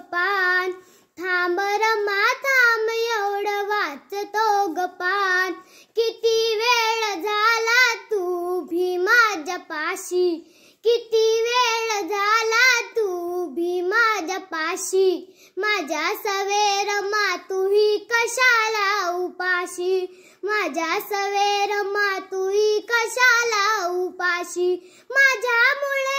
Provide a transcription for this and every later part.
गपान थांब रमा थांब एवढं वाचतो गपान किती वेळ झाला तू भीमा जपाशी किती वेळ झाला तू भीमा जपाशी माझ्या सवेर मा ही कशाला उपाशी माझ्या सवेर मा ही कशाला उपाशी माझ्यामुळे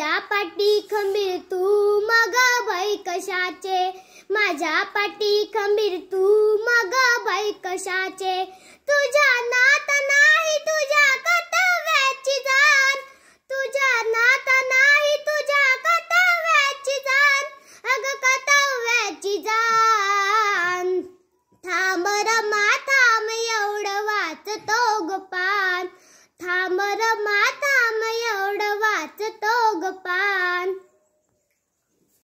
माझ्या पाठी खंबीर तू मग बाई कशाचे माझ्या पाठी खंबीर तू मग बाई कशाचे तुझ्या नात नाही तुझ्या कर्तव्याची जाण तुझ्या नात नाही तुझ्या कर्तव्याची जाण अग कर्तव्याची जाण थांब मात